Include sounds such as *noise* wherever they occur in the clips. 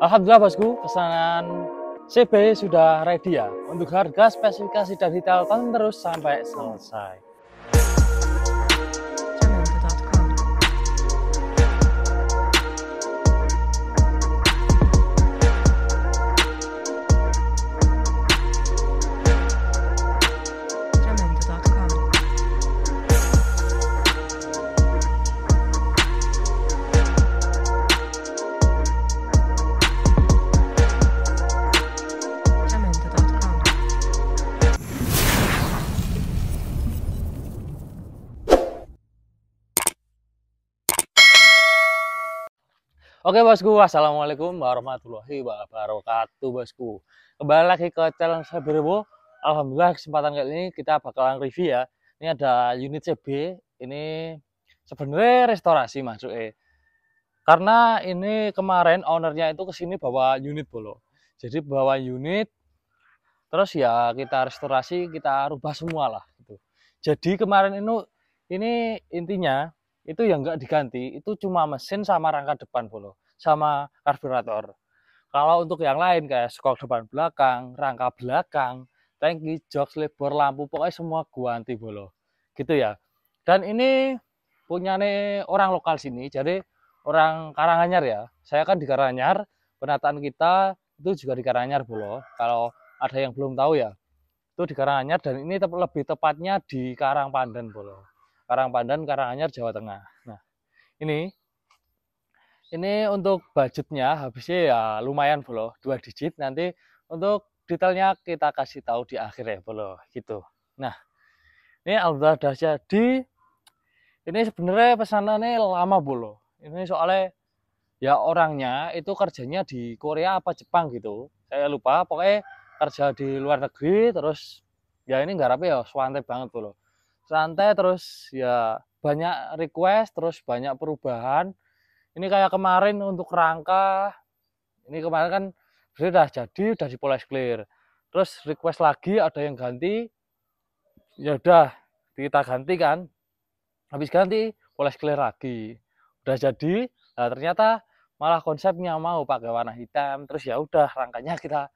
Alhamdulillah bosku, pesanan CB sudah ready ya. Untuk harga, spesifikasi, dan detail terus sampai selesai. Oke bosku, assalamualaikum warahmatullahi wabarakatuh bosku. Kembali lagi ke channel saya Berbo. Alhamdulillah kesempatan kali ini kita bakalan review ya. Ini ada unit CB. Ini sebenarnya restorasi masuk eh. Karena ini kemarin ownernya itu kesini bawa unit bolo. Jadi bawa unit, terus ya kita restorasi, kita rubah semua lah. Gitu. Jadi kemarin itu ini intinya itu yang nggak diganti itu cuma mesin sama rangka depan bolo sama karburator kalau untuk yang lain kayak skok depan belakang rangka belakang tangki jok selebor lampu pokoknya semua gua anti bolo gitu ya dan ini punyane orang lokal sini jadi orang Karanganyar ya saya kan di Karanganyar penataan kita itu juga di Karanganyar bolo kalau ada yang belum tahu ya itu di Karanganyar dan ini lebih tepatnya di Karang Pandan bolo Karang Pandan, Karang Karanganyar, Jawa Tengah. Nah, ini ini untuk budgetnya habisnya ya lumayan bolo, dua digit. Nanti untuk detailnya kita kasih tahu di akhir ya bolo, gitu. Nah, ini alhamdulillah jadi. Ini sebenarnya pesanannya lama bolo. Ini soalnya ya orangnya itu kerjanya di Korea apa Jepang gitu. Saya lupa, pokoknya kerja di luar negeri terus ya ini nggak rapi ya suante banget bolo santai terus ya banyak request terus banyak perubahan ini kayak kemarin untuk rangka ini kemarin kan sudah jadi udah dipoles clear terus request lagi ada yang ganti ya udah kita ganti kan habis ganti poles clear lagi udah jadi nah, ternyata malah konsepnya mau pakai warna hitam terus ya udah rangkanya kita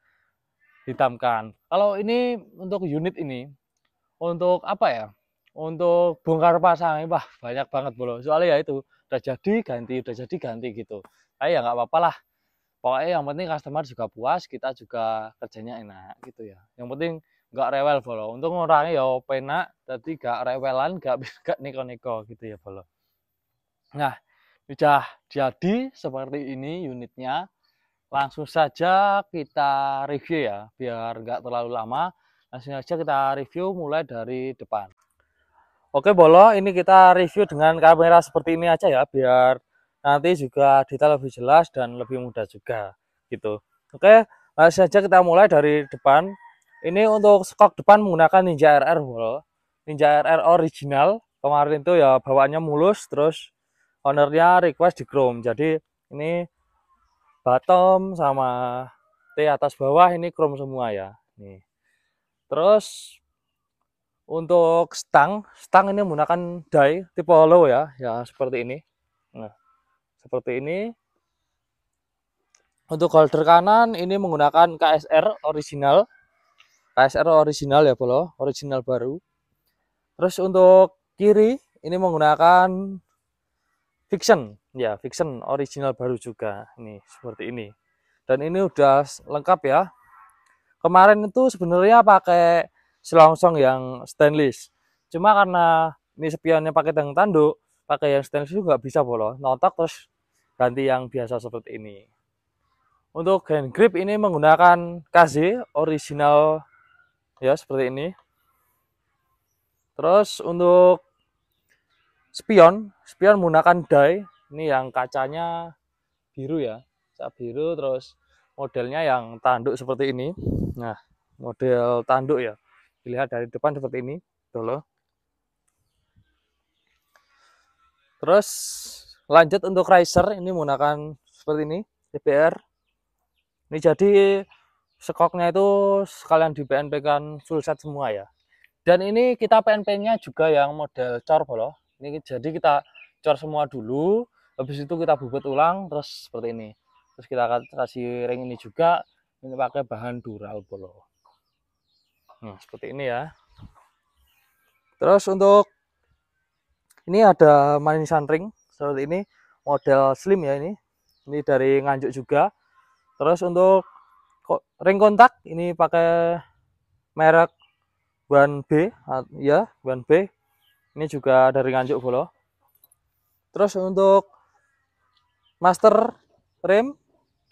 hitamkan kalau ini untuk unit ini untuk apa ya untuk bongkar pasang bah banyak banget bro soalnya ya itu udah jadi ganti udah jadi ganti gitu kayak ya nggak apa-apa lah pokoknya yang penting customer juga puas kita juga kerjanya enak gitu ya yang penting nggak rewel bro untuk orangnya ya penak tadi nggak rewelan nggak bisa neko-neko gitu ya bro nah sudah jadi seperti ini unitnya langsung saja kita review ya biar nggak terlalu lama langsung saja kita review mulai dari depan Oke Bolo, ini kita review dengan kamera seperti ini aja ya, biar nanti juga detail lebih jelas dan lebih mudah juga gitu. Oke, langsung saja kita mulai dari depan. Ini untuk skok depan menggunakan Ninja RR Bolo. Ninja RR original, kemarin itu ya bawaannya mulus, terus ownernya request di chrome. Jadi ini bottom sama T atas bawah ini chrome semua ya. Nih. Terus untuk stang stang ini menggunakan die tipe hollow ya ya seperti ini nah seperti ini untuk holder kanan ini menggunakan KSR original KSR original ya Polo original baru terus untuk kiri ini menggunakan fiction ya fiction original baru juga nih seperti ini dan ini udah lengkap ya kemarin itu sebenarnya pakai selongsong yang stainless cuma karena ini spionnya pakai yang tanduk pakai yang stainless juga bisa bolos notak terus ganti yang biasa seperti ini untuk hand grip ini menggunakan KZ original ya seperti ini terus untuk spion spion menggunakan die ini yang kacanya biru ya cat biru terus modelnya yang tanduk seperti ini nah model tanduk ya dilihat dari depan seperti ini dulu terus lanjut untuk riser ini menggunakan seperti ini DPR ini jadi sekoknya itu sekalian di PNP kan full set semua ya dan ini kita PNP nya juga yang model cor loh. ini jadi kita cor semua dulu habis itu kita bubut ulang terus seperti ini terus kita kasih ring ini juga ini pakai bahan dural polo Nah, seperti ini ya. Terus untuk ini ada manisan ring seperti ini model slim ya ini. Ini dari Nganjuk juga. Terus untuk ring kontak ini pakai merek ban B ah, ya, ban B. Ini juga dari Nganjuk Bolo. Terus untuk master rem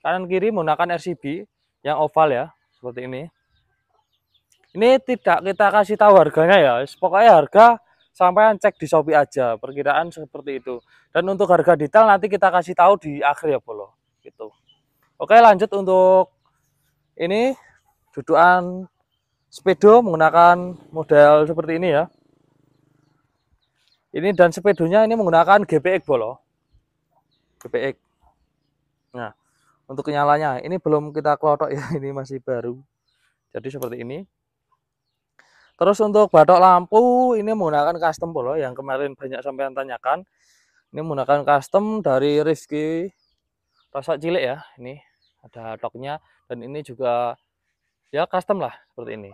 kanan kiri menggunakan RCB yang oval ya, seperti ini ini tidak kita kasih tahu harganya ya pokoknya harga sampai cek di Shopee aja perkiraan seperti itu dan untuk harga detail nanti kita kasih tahu di akhir ya Bolo gitu oke lanjut untuk ini dudukan speedo menggunakan model seperti ini ya ini dan speedonya ini menggunakan GPX Bolo GPX nah untuk nyalanya ini belum kita kelotok ya *laughs* ini masih baru jadi seperti ini Terus untuk batok lampu ini menggunakan custom polo yang kemarin banyak sampean tanyakan. Ini menggunakan custom dari Rizky, Rosak Cilik ya. Ini ada toknya dan ini juga ya custom lah seperti ini.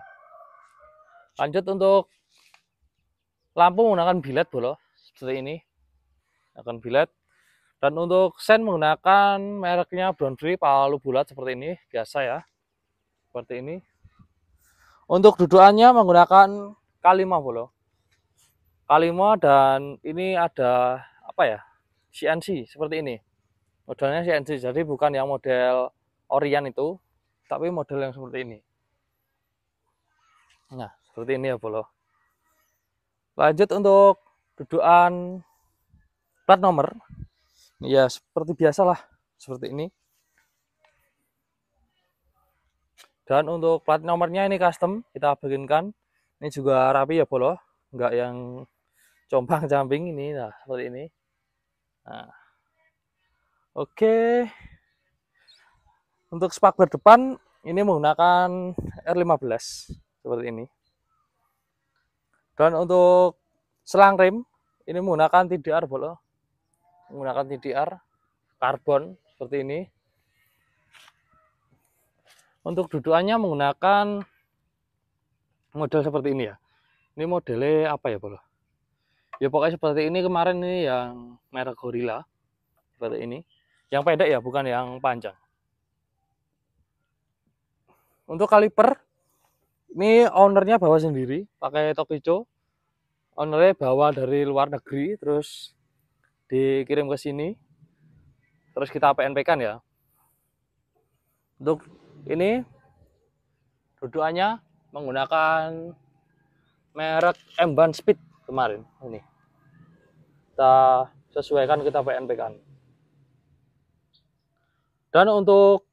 Lanjut untuk lampu menggunakan bilet polo seperti ini. Akan bilet. Dan untuk sen menggunakan mereknya Brown Free palu bulat seperti ini biasa ya. Seperti ini untuk dudukannya menggunakan kalima bolo. Kalima dan ini ada apa ya? CNC seperti ini. Modelnya CNC, jadi bukan yang model Orion itu, tapi model yang seperti ini. Nah, seperti ini ya bolo. Lanjut untuk dudukan plat nomor. Ya, seperti biasalah, seperti ini. dan untuk plat nomornya ini custom kita bikinkan ini juga rapi ya bolo Enggak yang compang camping ini nah seperti ini nah oke untuk spak berdepan ini menggunakan R15 seperti ini dan untuk selang rem ini menggunakan TDR bolo menggunakan TDR karbon seperti ini untuk dudukannya menggunakan model seperti ini ya. Ini modelnya apa ya, Polo? Ya pokoknya seperti ini kemarin ini yang merek Gorilla seperti ini. Yang pendek ya, bukan yang panjang. Untuk kaliper ini ownernya bawa sendiri, pakai Tokico. Ownernya bawa dari luar negeri terus dikirim ke sini. Terus kita PNP-kan ya. Untuk ini dudukannya menggunakan merek Emban Speed kemarin ini kita sesuaikan kita PNP kan dan untuk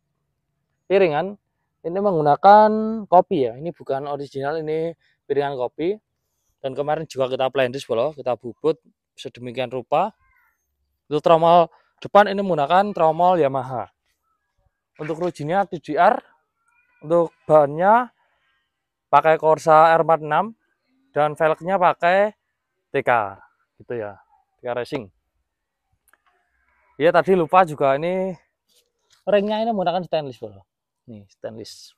piringan ini menggunakan kopi ya ini bukan original ini piringan kopi dan kemarin juga kita plendis bolo kita bubut sedemikian rupa itu tromol depan ini menggunakan tromol Yamaha untuk rujinya TDR untuk bahannya pakai Corsa R46 dan velgnya pakai TK gitu ya TK Racing ya tadi lupa juga ini ringnya ini menggunakan stainless bro nih stainless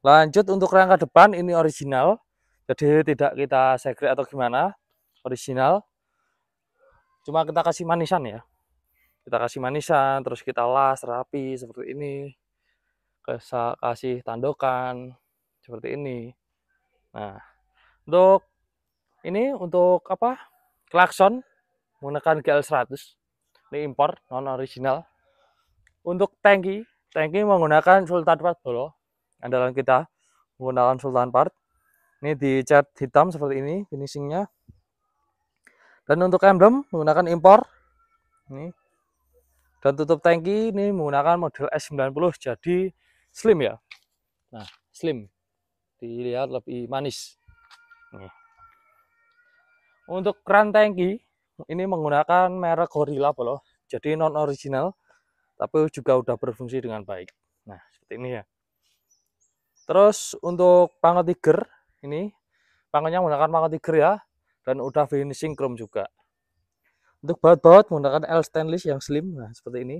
lanjut untuk rangka depan ini original jadi tidak kita segre atau gimana original cuma kita kasih manisan ya kita kasih manisan terus kita las rapi seperti ini Kesa, kasih tandokan seperti ini nah untuk ini untuk apa klakson menggunakan GL100 ini impor non original untuk tangki tangki menggunakan Sultan Part Bolo andalan kita menggunakan Sultan Part ini dicat hitam seperti ini finishingnya dan untuk emblem menggunakan impor ini dan tutup tangki ini menggunakan model S90 jadi slim ya. Nah, slim. Dilihat lebih manis. Untuk keran tangki ini menggunakan merek Gorilla Polo. Jadi non original tapi juga udah berfungsi dengan baik. Nah, seperti ini ya. Terus untuk pangkat tiger ini panelnya menggunakan pangkat tiger ya dan udah finishing chrome juga. Untuk baut-baut menggunakan L stainless yang slim, nah seperti ini.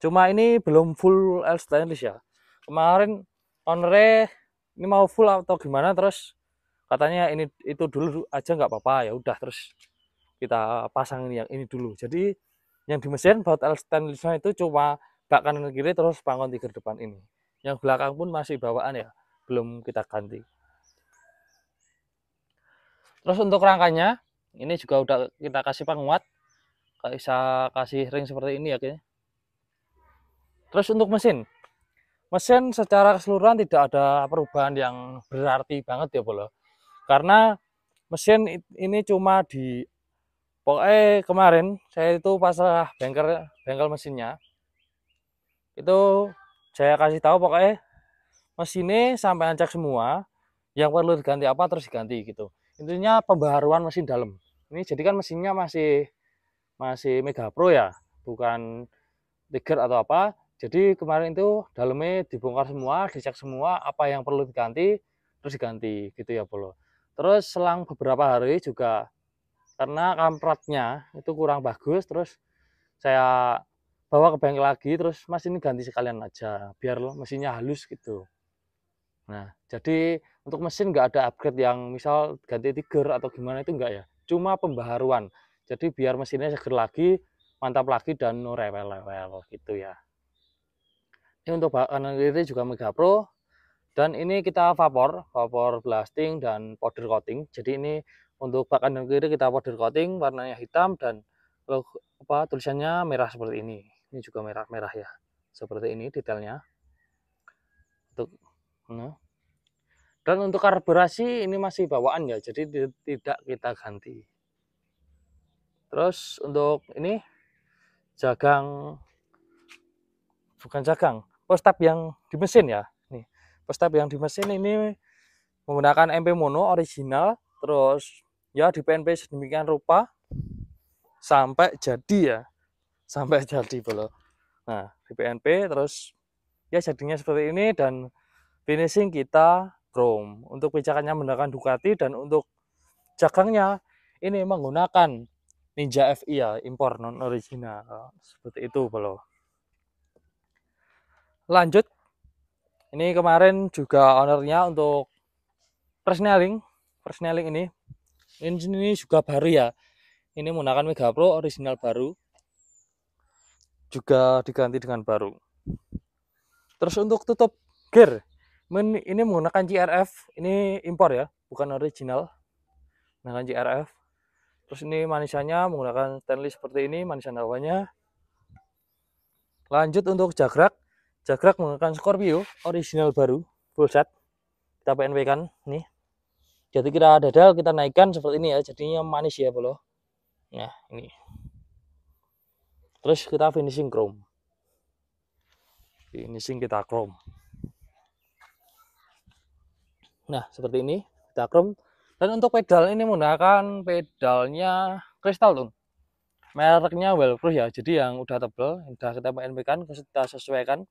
Cuma ini belum full L stainless ya. Kemarin ownernya ini mau full atau gimana terus katanya ini itu dulu aja nggak apa-apa ya udah terus kita pasang yang ini dulu. Jadi yang di mesin baut L stainlessnya itu cuma bak kanan kiri terus pangkon tiga depan ini. Yang belakang pun masih bawaan ya, belum kita ganti. Terus untuk rangkanya ini juga udah kita kasih penguat kalau bisa kasih ring seperti ini ya kayaknya terus untuk mesin mesin secara keseluruhan tidak ada perubahan yang berarti banget ya Bolo karena mesin ini cuma di pokoknya kemarin saya itu pasrah bengkel bengkel mesinnya itu saya kasih tahu pokoknya mesinnya sampai ancak semua yang perlu diganti apa terus diganti gitu intinya pembaharuan mesin dalam ini jadi kan mesinnya masih masih Mega Pro ya, bukan Tiger atau apa. Jadi kemarin itu dalamnya dibongkar semua, dicek semua apa yang perlu diganti, terus diganti gitu ya Polo. Terus selang beberapa hari juga karena kampratnya itu kurang bagus, terus saya bawa ke bengkel lagi, terus mas ini ganti sekalian aja, biar mesinnya halus gitu. Nah, jadi untuk mesin nggak ada upgrade yang misal ganti tiger atau gimana itu nggak ya cuma pembaharuan jadi biar mesinnya seger lagi mantap lagi dan no rewel-rewel gitu ya ini untuk bahan ini juga Mega Pro dan ini kita vapor vapor blasting dan powder coating jadi ini untuk bak kiri kita powder coating warnanya hitam dan logo, apa tulisannya merah seperti ini ini juga merah-merah ya seperti ini detailnya untuk nah, dan untuk karburasi ini masih bawaan ya, jadi tidak kita ganti. Terus untuk ini jagang bukan jagang, postap yang di mesin ya. Nih, postap yang di mesin ini menggunakan MP mono original terus ya di PNP sedemikian rupa sampai jadi ya. Sampai *laughs* jadi belum. Nah, di PNP terus ya jadinya seperti ini dan finishing kita chrome. Untuk pijakannya menggunakan Ducati dan untuk jagangnya ini menggunakan Ninja FI e ya, impor non original. Seperti itu belo. Lanjut. Ini kemarin juga ownernya untuk persneling, persneling ini. Ini ini juga baru ya. Ini menggunakan Mega Pro original baru. Juga diganti dengan baru. Terus untuk tutup gear, Men, ini menggunakan GRF, ini impor ya, bukan original. Menggunakan GRF. Terus ini manisannya menggunakan stainless seperti ini, manisan awalnya. Lanjut untuk jagrak. Jagrak menggunakan Scorpio, original baru, full set. Kita PNW kan, nih. Jadi kita dadal, kita naikkan seperti ini ya, jadinya manis ya, Polo. Nah, ya, ini. Terus kita finishing chrome. Finishing kita chrome. Nah, seperti ini, kita chrome. Dan untuk pedal ini menggunakan pedalnya kristal tuh. Mereknya Wellproof ya, jadi yang udah tebel, udah kita NB-kan, kita sesuaikan.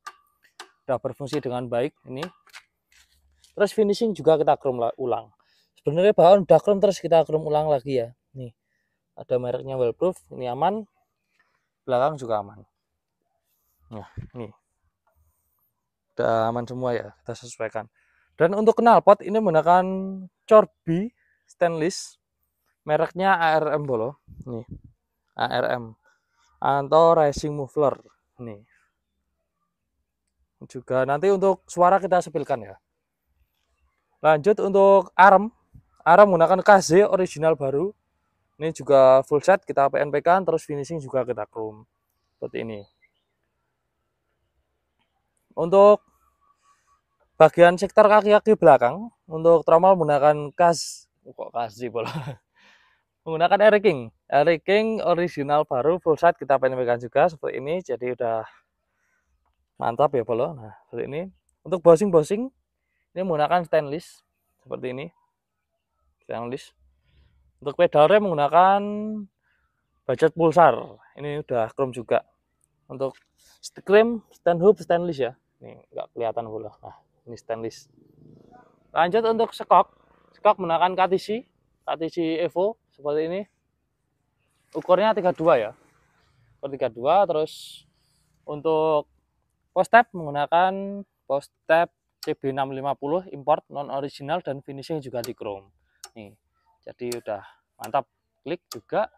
Udah berfungsi dengan baik ini. Terus finishing juga kita chrome ulang. Sebenarnya bahan udah chrome terus kita chrome ulang lagi ya. Nih. Ada mereknya Wellproof, ini aman. Belakang juga aman. Nah, nih. Udah aman semua ya, kita sesuaikan. Dan untuk knalpot ini menggunakan Corby stainless mereknya ARM Bolo. Nih. ARM atau Racing Muffler. Nih. Juga nanti untuk suara kita sepilkan ya. Lanjut untuk arm. Arm menggunakan KZ original baru. Ini juga full set kita PNP kan terus finishing juga kita chrome. Seperti ini. Untuk bagian sektor kaki-kaki belakang untuk tromol menggunakan kas oh, kok kas sih bola *laughs* menggunakan Air King Air King original baru full set kita penempelkan juga seperti ini jadi udah mantap ya bola nah seperti ini untuk bosing-bosing ini menggunakan stainless seperti ini stainless untuk pedalnya menggunakan budget pulsar ini udah chrome juga untuk rim stand hub stainless ya ini nggak kelihatan pula nah ini stainless lanjut untuk sekok sekok menggunakan KTC KTC Evo seperti ini ukurnya 32 ya ukur 32 terus untuk post step menggunakan post step CB650 import non original dan finishing juga di chrome nih jadi udah mantap klik juga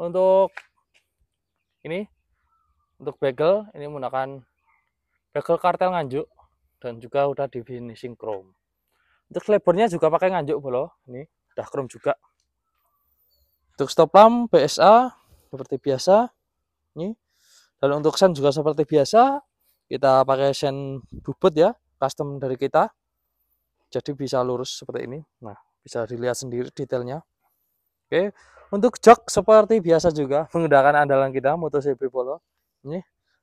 untuk ini untuk bagel ini menggunakan bagel kartel nganjuk dan juga udah di finishing chrome untuk lebarnya juga pakai nganjuk bolo ini udah chrome juga untuk stop lamp PSA seperti biasa ini dan untuk sen juga seperti biasa kita pakai sen bubut ya custom dari kita jadi bisa lurus seperti ini nah bisa dilihat sendiri detailnya oke untuk jok seperti biasa juga menggunakan andalan kita motor CB Polo ini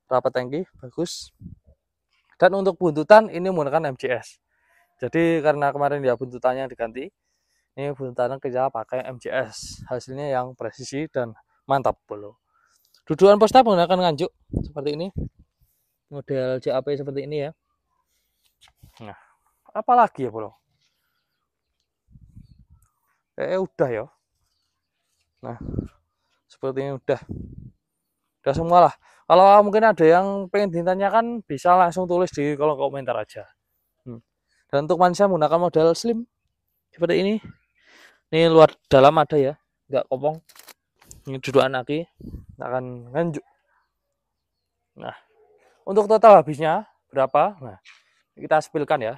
rapat tangki bagus dan untuk buntutan ini menggunakan MGS. Jadi karena kemarin dia buntutannya diganti, ini buntutan kerja pakai MGS. Hasilnya yang presisi dan mantap bolo. Dudukan posta menggunakan nganjuk seperti ini. Model JAP seperti ini ya. Nah, apalagi ya bolo? Eh udah ya. Nah, seperti ini udah udah semua lah kalau mungkin ada yang pengen ditanyakan bisa langsung tulis di kolom komentar aja hmm. dan untuk manusia menggunakan model slim seperti ini ini luar dalam ada ya nggak kopong ini dudukan aki akan nganjuk nah untuk total habisnya berapa nah kita sepilkan ya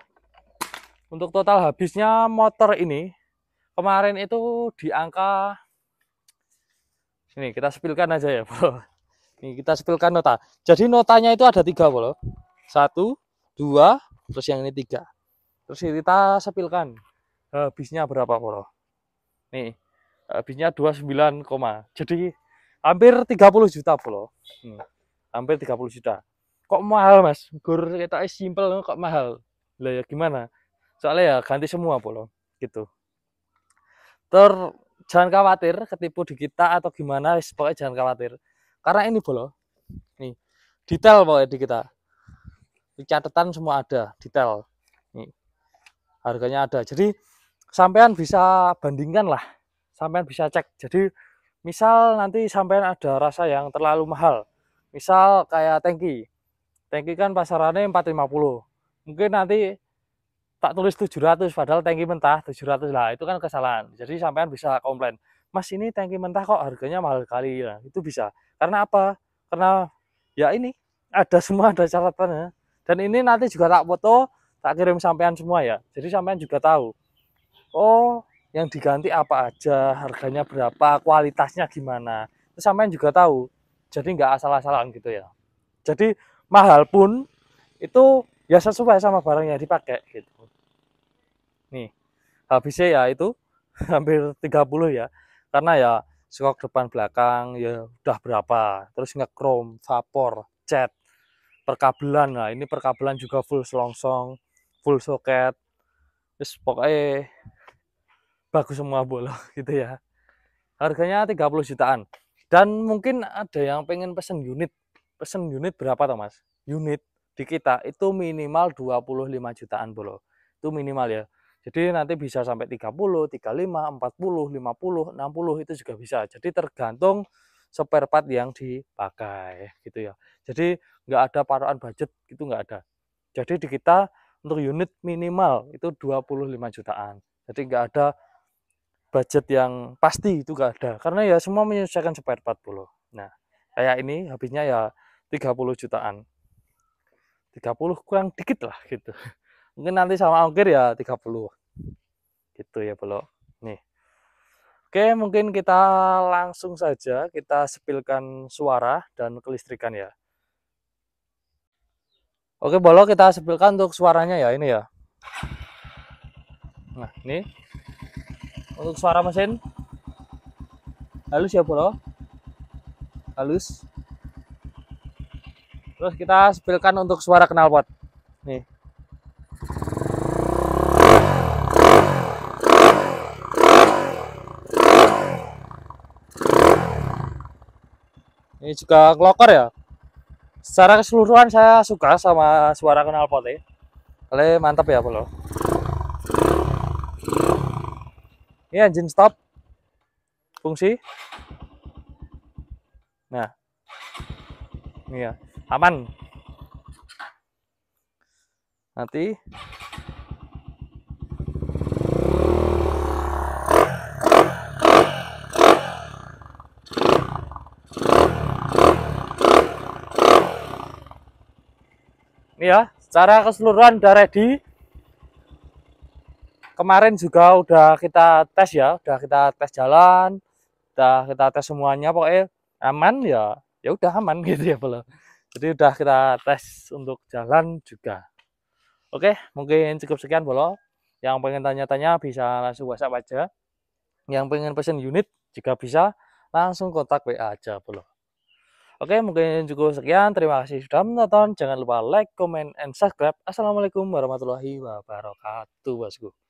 untuk total habisnya motor ini kemarin itu di angka ini kita sepilkan aja ya bro Nih kita sepilkan nota. Jadi notanya itu ada tiga loh. Satu, dua, terus yang ini tiga. Terus kita sepilkan habisnya berapa loh. Nih habisnya 29, jadi hampir 30 juta loh. Hmm, hampir 30 juta. Kok mahal mas? Gur kita simple kok mahal. Lah ya gimana? Soalnya ya ganti semua loh. gitu. Ter jangan khawatir ketipu di kita atau gimana pokoknya jangan khawatir karena ini bolo nih detail pokoknya di kita di catatan semua ada detail nih harganya ada jadi sampean bisa bandingkan lah sampean bisa cek jadi misal nanti sampean ada rasa yang terlalu mahal misal kayak tangki tangki kan pasarannya 450 mungkin nanti tak tulis 700 padahal tangki mentah 700 lah itu kan kesalahan jadi sampean bisa komplain mas ini tangki mentah kok harganya mahal kali ya nah, itu bisa karena apa karena ya ini ada semua ada catatannya dan ini nanti juga tak foto tak kirim sampean semua ya jadi sampean juga tahu oh yang diganti apa aja harganya berapa kualitasnya gimana itu sampean juga tahu jadi nggak asal-asalan gitu ya jadi mahal pun itu ya sesuai sama barang yang dipakai gitu nih habisnya ya itu *laughs* hampir 30 ya karena ya skok depan belakang ya udah berapa terus chrome vapor cat perkabelan nah ini perkabelan juga full selongsong full soket terus pokoknya bagus semua bola *laughs* gitu ya harganya 30 jutaan dan mungkin ada yang pengen pesen unit pesen unit berapa toh mas unit di kita itu minimal 25 jutaan bolo itu minimal ya jadi nanti bisa sampai 30, 35, 40, 50, 60 itu juga bisa. Jadi tergantung spare part yang dipakai gitu ya. Jadi nggak ada paruan budget itu nggak ada. Jadi di kita untuk unit minimal itu 25 jutaan. Jadi nggak ada budget yang pasti itu nggak ada. Karena ya semua menyesuaikan spare part dulu. Nah kayak ini habisnya ya 30 jutaan. 30 kurang dikit lah gitu. *laughs* Mungkin nanti sama ongkir ya 30 gitu ya belok nih oke mungkin kita langsung saja kita sepilkan suara dan kelistrikan ya oke bolo kita sepilkan untuk suaranya ya ini ya nah ini untuk suara mesin halus ya bolo halus terus kita sepilkan untuk suara knalpot nih ini juga kloker ya secara keseluruhan saya suka sama suara kenal knalpotnya Kalau mantap ya Polo. ini engine stop fungsi nah ini ya aman nanti Ini ya, secara keseluruhan udah ready. Kemarin juga udah kita tes ya, udah kita tes jalan, udah kita tes semuanya pokoknya aman ya. Ya udah aman *laughs* gitu ya belum. Jadi udah kita tes untuk jalan juga. Oke, mungkin cukup sekian bolo. Yang pengen tanya-tanya bisa langsung WhatsApp aja. Yang pengen pesen unit juga bisa langsung kontak WA aja belum Oke, mungkin cukup sekian. Terima kasih sudah menonton. Jangan lupa like, comment, and subscribe. Assalamualaikum warahmatullahi wabarakatuh, bosku.